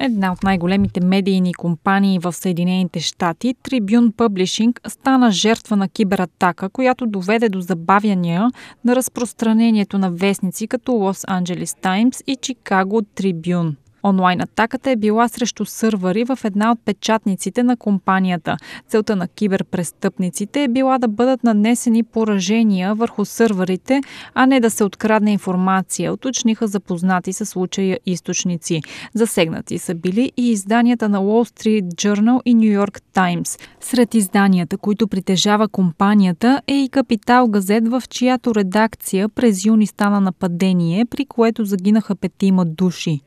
Една от най-големите медийни компании в Съединените щати, Tribune Publishing, стана жертва на кибератака, която доведе до забавяния на разпространението на вестници като Лос Анджелес Таймс и Чикаго Трибюн. Онлайн атаката е била срещу сървъри в една от печатниците на компанията. Целта на киберпрестъпниците е била да бъдат нанесени поражения върху сървърите, а не да се открадне информация, уточниха запознати със случая източници. Засегнати са били и изданията на Wall Street Journal и New York Times. Сред изданията, които притежава компанията, е и Капитал газет, в чиято редакция през юни стана нападение, при което загинаха петима души.